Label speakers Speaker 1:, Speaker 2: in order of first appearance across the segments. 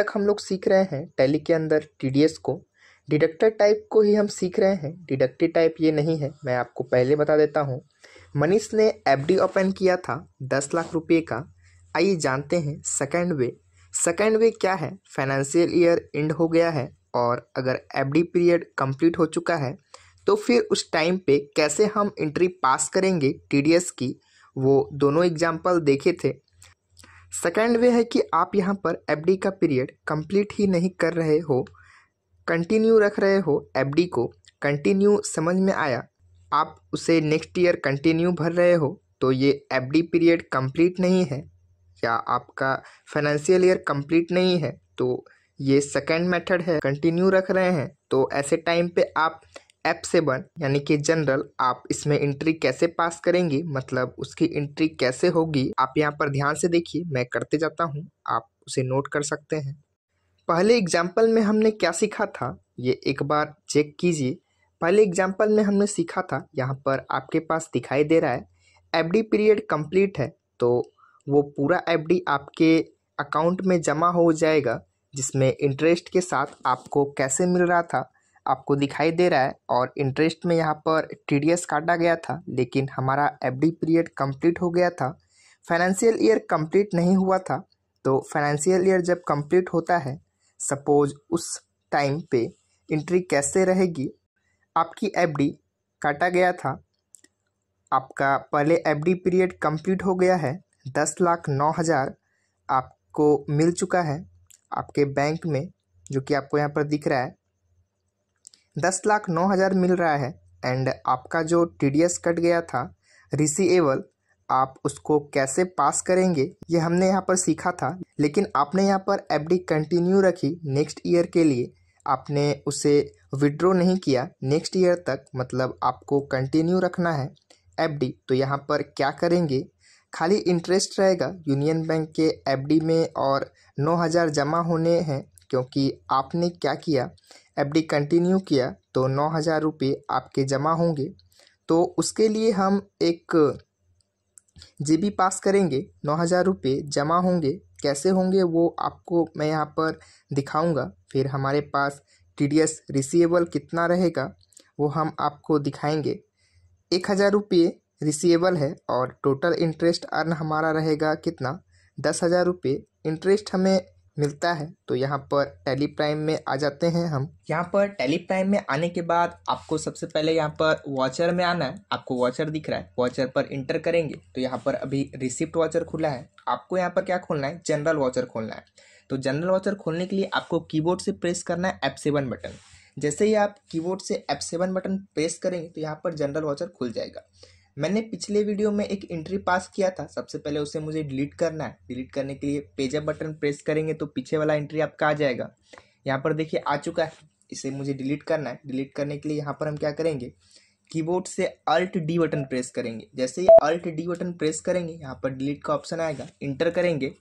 Speaker 1: तक हम लोग सीख रहे हैं टैली के अंदर टी को डिडक्टर टाइप को ही हम सीख रहे हैं डिडक्टिव टाइप ये नहीं है मैं आपको पहले बता देता हूँ मनीष ने एफ डी ओपन किया था दस लाख रुपये का आइए जानते हैं सेकेंड वे सेकेंड वे क्या है फाइनेंशियल ईयर एंड हो गया है और अगर एफ डी पीरियड कंप्लीट हो चुका है तो फिर उस टाइम पे कैसे हम एंट्री पास करेंगे टी की वो दोनों एग्जाम्पल देखे थे सेकेंड वे है कि आप यहाँ पर एफ का पीरियड कंप्लीट ही नहीं कर रहे हो कंटिन्यू रख रहे हो एफ को कंटिन्यू समझ में आया आप उसे नेक्स्ट ईयर कंटिन्यू भर रहे हो तो ये एफ पीरियड कंप्लीट नहीं है या आपका फाइनेंशियल ईयर कंप्लीट नहीं है तो ये सेकेंड मेथड है कंटिन्यू रख रहे हैं तो ऐसे टाइम पे आप एप सेवन यानी कि जनरल आप इसमें एंट्री कैसे पास करेंगे मतलब उसकी एंट्री कैसे होगी आप यहाँ पर ध्यान से देखिए मैं करते जाता हूँ आप उसे नोट कर सकते हैं पहले एग्जाम्पल में हमने क्या सीखा था ये एक बार चेक कीजिए पहले एग्जाम्पल में हमने सीखा था यहाँ पर आपके पास दिखाई दे रहा है एफ पीरियड कंप्लीट है तो वो पूरा एफ आपके अकाउंट में जमा हो जाएगा जिसमें इंटरेस्ट के साथ आपको कैसे मिल रहा था आपको दिखाई दे रहा है और इंटरेस्ट में यहाँ पर टी काटा गया था लेकिन हमारा एफ पीरियड कंप्लीट हो गया था फाइनेंशियल ईयर कंप्लीट नहीं हुआ था तो फाइनेंशियल ईयर जब कंप्लीट होता है सपोज उस टाइम पे इंट्री कैसे रहेगी आपकी एफ काटा गया था आपका पहले एफ पीरियड कंप्लीट हो गया है दस लाख नौ हज़ार आपको मिल चुका है आपके बैंक में जो कि आपको यहाँ पर दिख रहा है दस लाख नौ हज़ार मिल रहा है एंड आपका जो टी डी एस कट गया था रिसीएबल आप उसको कैसे पास करेंगे ये हमने यहाँ पर सीखा था लेकिन आपने यहाँ पर एफ डी कंटिन्यू रखी नेक्स्ट ईयर के लिए आपने उसे विड्रॉ नहीं किया नेक्स्ट ईयर तक मतलब आपको कंटिन्यू रखना है एफ डी तो यहाँ पर क्या करेंगे खाली इंटरेस्ट रहेगा यूनियन बैंक के एफ डी में और नौ हज़ार जमा होने हैं क्योंकि आपने क्या किया एफ डी कंटिन्यू किया तो नौ हज़ार रुपये आपके जमा होंगे तो उसके लिए हम एक जीबी बी पास करेंगे नौ हज़ार रुपये जमा होंगे कैसे होंगे वो आपको मैं यहाँ पर दिखाऊंगा फिर हमारे पास टी डी एस रिसीवेबल कितना रहेगा वो हम आपको दिखाएंगे एक हज़ार रुपये रिसीवेबल है और टोटल इंटरेस्ट अर्न हमारा रहेगा कितना दस हज़ार रुपये इंटरेस्ट हमें मिलता है तो यहाँ पर टेली प्राइम में आ जाते हैं हम यहाँ पर टेली प्राइम में आने के बाद आपको सबसे पहले यहाँ पर वॉचर में आना है आपको वॉचर दिख रहा है वॉचर पर इंटर करेंगे तो यहाँ पर अभी रिसिप्ट वॉचर खुला है आपको यहाँ पर क्या खोलना है जनरल वॉचर खोलना है तो जनरल वॉचर खोलने के लिए आपको कीबोर्ड से प्रेस करना है एफ सेवन बटन जैसे ही आप कीबोर्ड से एफ सेवन बटन प्रेस करेंगे तो यहाँ पर जनरल वॉचर खुल जाएगा मैंने पिछले वीडियो में एक एंट्री पास किया था सबसे पहले उसे मुझे डिलीट करना है डिलीट करने के लिए पेजअप बटन प्रेस करेंगे तो पीछे वाला एंट्री आपका आ जाएगा यहाँ पर देखिए आ चुका है इसे मुझे डिलीट करना है डिलीट करने के लिए यहाँ पर हम क्या करेंगे कीबोर्ड से अल्ट डी बटन प्रेस करेंगे जैसे ही अल्ट डी बटन प्रेस करेंगे यहाँ पर डिलीट का ऑप्शन आएगा इंटर करेंगे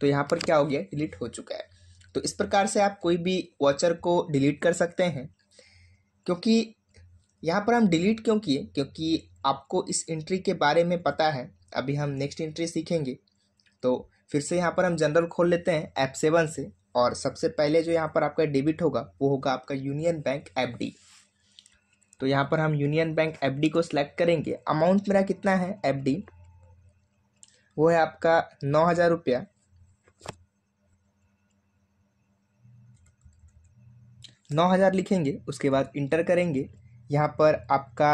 Speaker 1: तो यहाँ पर क्या हो गया डिलीट हो चुका है तो इस प्रकार से आप कोई भी वॉचर को डिलीट कर सकते हैं क्योंकि यहाँ पर हम डिलीट क्यों किए क्योंकि आपको इस एंट्री के बारे में पता है अभी हम नेक्स्ट एंट्री सीखेंगे तो फिर से यहाँ पर हम जनरल खोल लेते हैं ऐप सेवन से और सबसे पहले जो यहाँ पर आपका डेबिट होगा वो होगा आपका यूनियन बैंक एफ डी तो यहाँ पर हम यूनियन बैंक एफ डी को सिलेक्ट करेंगे अमाउंट मेरा कितना है एफ डी वो है आपका नौ हज़ार रुपया नौ हज़ार लिखेंगे उसके बाद इंटर करेंगे यहाँ पर आपका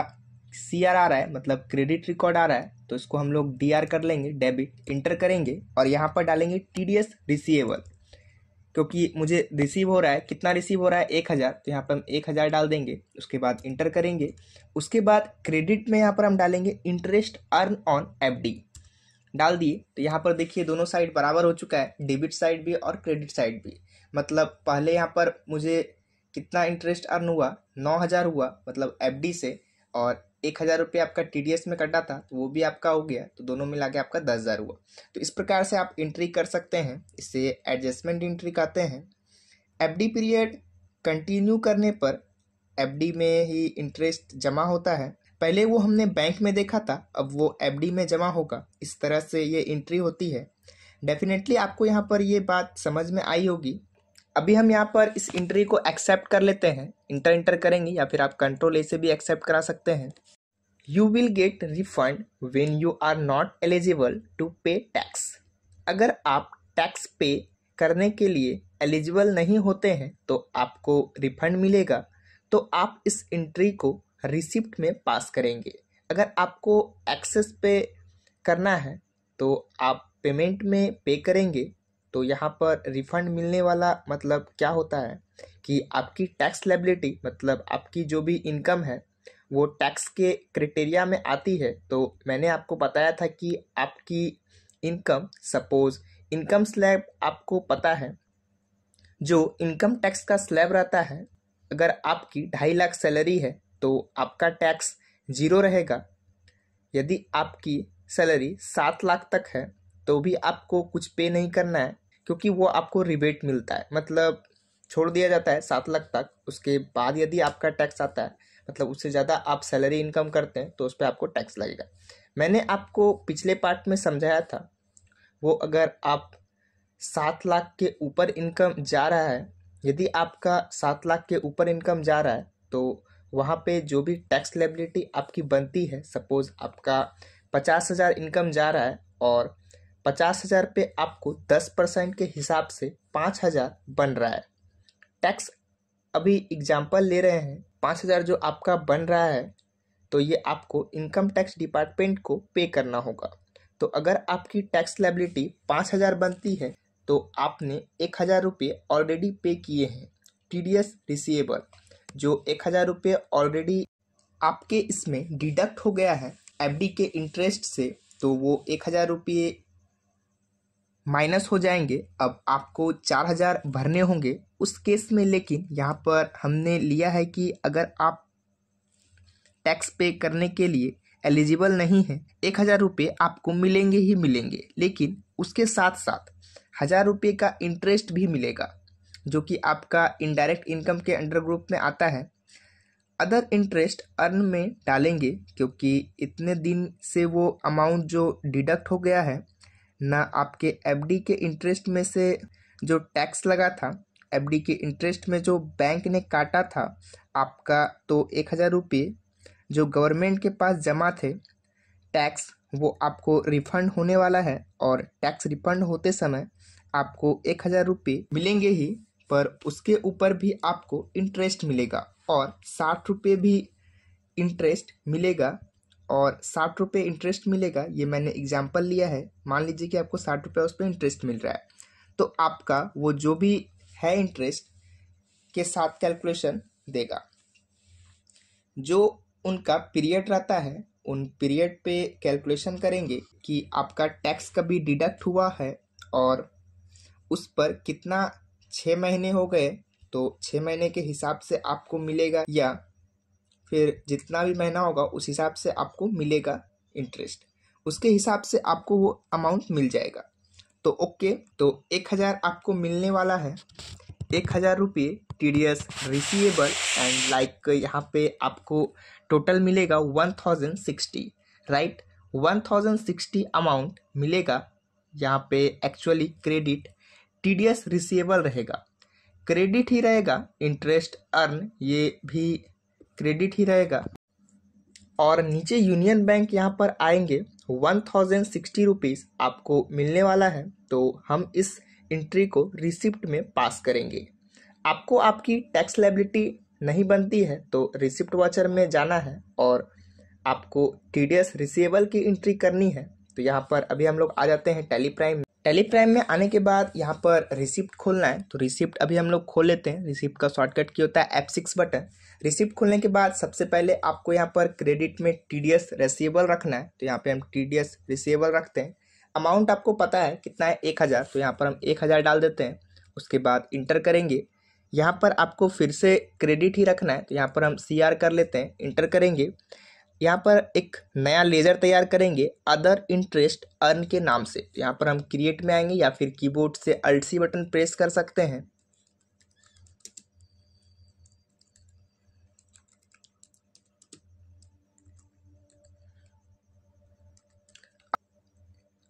Speaker 1: सी आर आ रहा है मतलब क्रेडिट रिकॉर्ड आ रहा है तो इसको हम लोग डी आर कर लेंगे डेबिट इंटर करेंगे और यहाँ पर डालेंगे टी डी एस क्योंकि मुझे रिसीव हो रहा है कितना रिसीव हो रहा है एक हज़ार तो यहाँ पर हम एक हज़ार डाल देंगे उसके बाद इंटर करेंगे उसके बाद क्रेडिट में यहाँ पर हम डालेंगे इंटरेस्ट अर्न ऑन एफ डाल दिए तो यहाँ पर देखिए दोनों साइड बराबर हो चुका है डेबिट साइड भी और क्रेडिट साइड भी मतलब पहले यहाँ पर मुझे कितना इंटरेस्ट अर्न हुआ नौ हज़ार हुआ मतलब एफ से और एक हज़ार रुपये आपका टी में कटा था तो वो भी आपका हो गया तो दोनों मिला के आपका दस हज़ार हुआ तो इस प्रकार से आप इंट्री कर सकते हैं इसे एडजस्टमेंट इंट्री कहते हैं एफ पीरियड कंटिन्यू करने पर एफ में ही इंटरेस्ट जमा होता है पहले वो हमने बैंक में देखा था अब वो एफ में जमा होगा इस तरह से ये इंट्री होती है डेफिनेटली आपको यहाँ पर ये बात समझ में आई होगी अभी हम यहाँ पर इस इंट्री को एक्सेप्ट कर लेते हैं इंटर इंटर करेंगे या फिर आप कंट्रोल ए से भी एक्सेप्ट करा सकते हैं you will get refund when you are not eligible to pay tax अगर आप टैक्स पे करने के लिए एलिजिबल नहीं होते हैं तो आपको रिफंड मिलेगा तो आप इस इंट्री को रिसिप्ट में पास करेंगे अगर आपको एक्सेस पे करना है तो आप पेमेंट में पे करेंगे तो यहाँ पर रिफंड मिलने वाला मतलब क्या होता है कि आपकी टैक्स लेबिलिटी मतलब आपकी जो भी इनकम है वो टैक्स के क्रिटेरिया में आती है तो मैंने आपको बताया था कि आपकी इनकम सपोज इनकम स्लैब आपको पता है जो इनकम टैक्स का स्लैब रहता है अगर आपकी ढाई लाख सैलरी है तो आपका टैक्स जीरो रहेगा यदि आपकी सैलरी सात लाख तक है तो भी आपको कुछ पे नहीं करना है क्योंकि वो आपको रिबेट मिलता है मतलब छोड़ दिया जाता है सात लाख तक उसके बाद यदि आपका टैक्स आता है मतलब उससे ज़्यादा आप सैलरी इनकम करते हैं तो उस पर आपको टैक्स लगेगा मैंने आपको पिछले पार्ट में समझाया था वो अगर आप सात लाख के ऊपर इनकम जा रहा है यदि आपका सात लाख के ऊपर इनकम जा रहा है तो वहाँ पे जो भी टैक्स लेबिलिटी आपकी बनती है सपोज़ आपका पचास हज़ार इनकम जा रहा है और पचास हज़ार पे आपको दस परसेंट के हिसाब से पाँच हज़ार बन रहा है टैक्स अभी एग्जाम्पल ले रहे हैं पाँच हज़ार जो आपका बन रहा है तो ये आपको इनकम टैक्स डिपार्टमेंट को पे करना होगा तो अगर आपकी टैक्स लाइबिलिटी पाँच हज़ार बनती है तो आपने एक हज़ार रुपये ऑलरेडी पे किए हैं टी डी एस रिसीएबल जो एक हज़ार रुपये ऑलरेडी आपके इसमें डिडक्ट हो गया है एफ डी के इंटरेस्ट से तो वो एक हज़ार रुपये माइनस हो जाएंगे अब आपको चार हज़ार भरने होंगे उस केस में लेकिन यहाँ पर हमने लिया है कि अगर आप टैक्स पे करने के लिए एलिजिबल नहीं है एक हज़ार रुपये आपको मिलेंगे ही मिलेंगे लेकिन उसके साथ साथ हज़ार रुपये का इंटरेस्ट भी मिलेगा जो कि आपका इनडायरेक्ट इनकम के अंडर ग्रुप में आता है अदर इंटरेस्ट अर्न में डालेंगे क्योंकि इतने दिन से वो अमाउंट जो डिडक्ट हो गया है ना आपके एफ के इंटरेस्ट में से जो टैक्स लगा था एफ के इंटरेस्ट में जो बैंक ने काटा था आपका तो एक हज़ार रुपये जो गवर्नमेंट के पास जमा थे टैक्स वो आपको रिफंड होने वाला है और टैक्स रिफंड होते समय आपको एक हज़ार रुपये मिलेंगे ही पर उसके ऊपर भी आपको इंटरेस्ट मिलेगा और साठ रुपये भी इंटरेस्ट मिलेगा और साठ रुपये इंटरेस्ट मिलेगा ये मैंने एग्जाम्पल लिया है मान लीजिए कि आपको साठ रुपये उस पर इंटरेस्ट मिल रहा है तो आपका वो जो भी है इंटरेस्ट के साथ कैलकुलेशन देगा जो उनका पीरियड रहता है उन पीरियड पे कैलकुलेशन करेंगे कि आपका टैक्स कभी डिडक्ट हुआ है और उस पर कितना छः महीने हो गए तो छः महीने के हिसाब से आपको मिलेगा या फिर जितना भी महीना होगा उस हिसाब से आपको मिलेगा इंटरेस्ट उसके हिसाब से आपको वो अमाउंट मिल जाएगा तो ओके तो एक हज़ार आपको मिलने वाला है एक हज़ार रुपये T D S receivable and like यहाँ पे आपको टोटल मिलेगा one thousand sixty right one thousand sixty amount मिलेगा यहाँ पे actually credit T D S receivable रहेगा क्रेडिट ही रहेगा इंटरेस्ट अर्न ये भी क्रेडिट ही रहेगा और नीचे यूनियन बैंक यहाँ पर आएंगे वन थाउजेंड सिक्सटी रुपीज़ आपको मिलने वाला है तो हम इस एंट्री को रिसिप्ट में पास करेंगे आपको आपकी टैक्स लाइबिलिटी नहीं बनती है तो रिसिप्ट वाचर में जाना है और आपको टी डी एस रिसिएबल की एंट्री करनी है तो यहाँ पर अभी हम लोग आ जाते हैं टेली प्राइम टेलीप्राइम में आने के बाद यहाँ पर रिसिप्ट खोलना है तो रिसिप्ट अभी हम लोग खोल लेते हैं रिसिप्ट का शॉर्टकट की होता है एफ सिक्स बटन रिसिप्ट खोलने के बाद सबसे पहले आपको यहाँ पर क्रेडिट में टी डी एस रेसिएबल रखना है तो यहाँ पे हम टी डी एस रेसिएबल रखते हैं अमाउंट आपको पता है कितना है एक हज़ार तो यहाँ पर हम एक हज़ार डाल देते हैं उसके बाद इंटर करेंगे यहाँ पर आपको फिर से क्रेडिट ही रखना है तो यहाँ पर हम सी आर कर लेते हैं इंटर करेंगे यहाँ पर एक नया लेजर तैयार करेंगे अदर इंटरेस्ट अर्न के नाम से यहाँ पर हम क्रिएट में आएंगे या फिर कीबोर्ड से अल्टी बटन प्रेस कर सकते हैं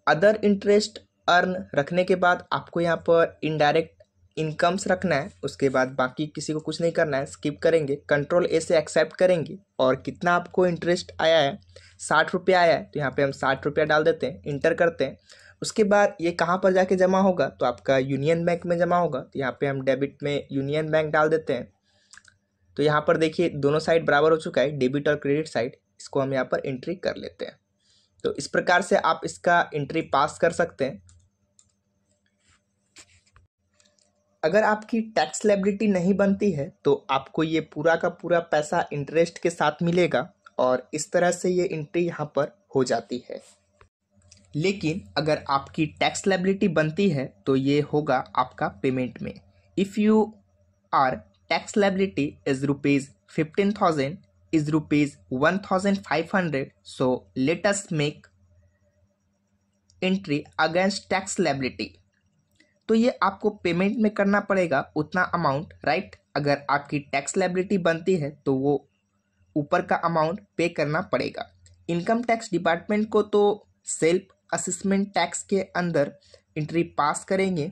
Speaker 1: अदर इंटरेस्ट अर्न रखने के बाद आपको यहाँ पर इनडायरेक्ट इनकम्स रखना है उसके बाद बाकी किसी को कुछ नहीं करना है स्किप करेंगे कंट्रोल ए से एक्सेप्ट करेंगे और कितना आपको इंटरेस्ट आया है साठ रुपया आया है तो यहाँ पे हम साठ रुपया डाल देते हैं इंटर करते हैं उसके बाद ये कहाँ पर जाके जमा होगा तो आपका यूनियन बैंक में जमा होगा तो यहाँ पर हम डेबिट में यूनियन बैंक डाल देते हैं तो यहाँ पर देखिए दोनों साइड बराबर हो चुका है डेबिट और क्रेडिट साइड इसको हम यहाँ पर एंट्री कर लेते हैं तो इस प्रकार से आप इसका एंट्री पास कर सकते हैं अगर आपकी टैक्स लेबिलिटी नहीं बनती है तो आपको ये पूरा का पूरा पैसा इंटरेस्ट के साथ मिलेगा और इस तरह से ये एंट्री यहाँ पर हो जाती है लेकिन अगर आपकी टैक्स लेबिलिटी बनती है तो ये होगा आपका पेमेंट में if you are tax liability is rupees fifteen thousand is rupees one thousand five hundred so let's make entry against tax liability तो ये आपको पेमेंट में करना पड़ेगा उतना अमाउंट राइट अगर आपकी टैक्स लाइबिलिटी बनती है तो वो ऊपर का अमाउंट पे करना पड़ेगा इनकम टैक्स डिपार्टमेंट को तो सेल्फ असिस्मेंट टैक्स के अंदर इंट्री पास करेंगे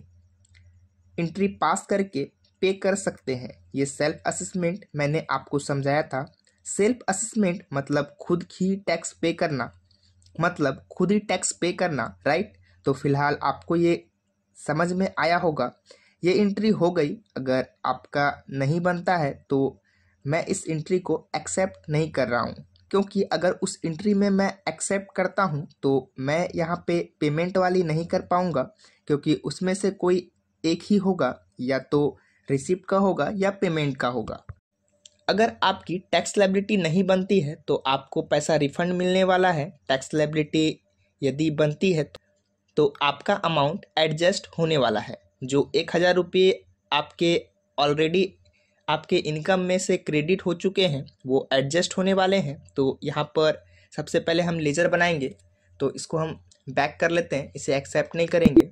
Speaker 1: इंट्री पास करके पे कर सकते हैं ये सेल्फ असिस्मेंट मैंने आपको समझाया था सेल्फ असिस्मेंट मतलब खुद ही टैक्स पे करना मतलब खुद ही टैक्स पे करना राइट तो फिलहाल आपको ये समझ में आया होगा ये इंट्री हो गई अगर आपका नहीं बनता है तो मैं इस इंट्री को एक्सेप्ट नहीं कर रहा हूँ क्योंकि अगर उस इंट्री में मैं एक्सेप्ट करता हूँ तो मैं यहाँ पे पेमेंट वाली नहीं कर पाऊँगा क्योंकि उसमें से कोई एक ही होगा या तो रिसिप्ट का होगा या पेमेंट का होगा अगर आपकी टैक्स लाइबिलिटी नहीं बनती है तो आपको पैसा रिफंड मिलने वाला है टैक्स लाइबिलिटी यदि बनती है तो तो आपका अमाउंट एडजस्ट होने वाला है जो एक हज़ार रुपये आपके ऑलरेडी आपके इनकम में से क्रेडिट हो चुके हैं वो एडजस्ट होने वाले हैं तो यहाँ पर सबसे पहले हम लेजर बनाएंगे तो इसको हम बैक कर लेते हैं इसे एक्सेप्ट नहीं करेंगे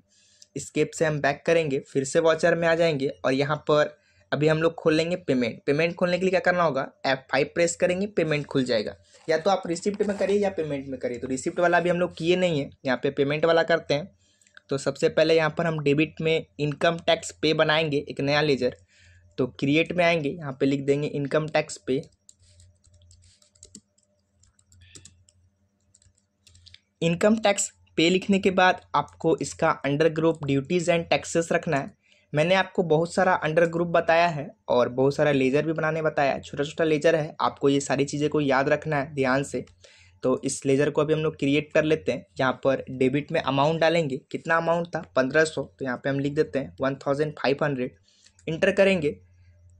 Speaker 1: स्केप से हम बैक करेंगे फिर से वॉचर में आ जाएंगे और यहाँ पर अभी हम लोग खोल लेंगे पेमेंट पेमेंट खोलने के लिए क्या करना होगा एफ फाइव प्रेस करेंगे पेमेंट खुल जाएगा या तो आप रिसिप्ट में करिए या पेमेंट में करिए तो रिसिप्ट वाला अभी हम लोग किए नहीं है यहाँ पे पेमेंट वाला करते हैं तो सबसे पहले यहाँ पर हम डेबिट में इनकम टैक्स पे बनाएंगे एक नया लेजर तो क्रिएट में आएंगे यहाँ पर लिख देंगे income tax pay income tax pay लिखने के बाद आपको इसका under group duties and taxes रखना है मैंने आपको बहुत सारा अंडर ग्रुप बताया है और बहुत सारा लेजर भी बनाने बताया है छोटा छोटा लेजर है आपको ये सारी चीज़ें को याद रखना है ध्यान से तो इस लेजर को अभी हम लोग क्रिएट कर लेते हैं यहाँ पर डेबिट में अमाउंट डालेंगे कितना अमाउंट था पंद्रह सौ तो यहाँ पर हम लिख देते हैं one thousand five hundred enter करेंगे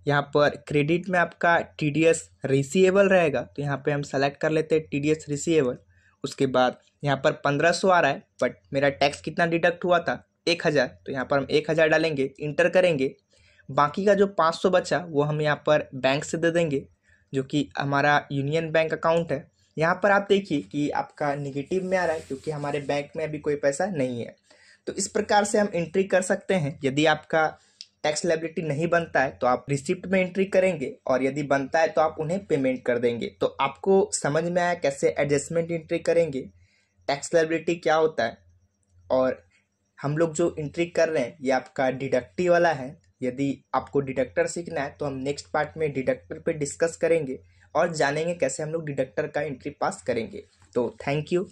Speaker 1: यहाँ पर क्रेडिट में आपका टी डी एस रिसिएबल रहेगा तो यहाँ पर हम सेलेक्ट कर लेते हैं टी डी एस रिसिएबल उसके बाद यहाँ पर पंद्रह सौ आ रहा है बट मेरा टैक्स कितना डिडक्ट हुआ था एक हज़ार तो यहाँ पर हम एक हज़ार डालेंगे इंटर करेंगे बाकी का जो पाँच सौ बचा वो हम यहाँ पर बैंक से दे देंगे जो कि हमारा यूनियन बैंक अकाउंट है यहाँ पर आप देखिए कि आपका निगेटिव में आ रहा है क्योंकि हमारे बैंक में अभी कोई पैसा नहीं है तो इस प्रकार से हम एंट्री कर सकते हैं यदि आपका टैक्स लाइबिलिटी नहीं बनता है तो आप रिसिप्ट में एंट्री करेंगे और यदि बनता है तो आप उन्हें पेमेंट कर देंगे तो आपको समझ में आया कैसे एडजस्टमेंट एंट्री करेंगे टैक्स लाइबिलिटी क्या होता है और हम लोग जो एंट्री कर रहे हैं ये आपका डिडक्टिव वाला है यदि आपको डिडक्टर सीखना है तो हम नेक्स्ट पार्ट में डिडक्टर पे डिस्कस करेंगे और जानेंगे कैसे हम लोग डिडक्टर का एंट्री पास करेंगे तो थैंक यू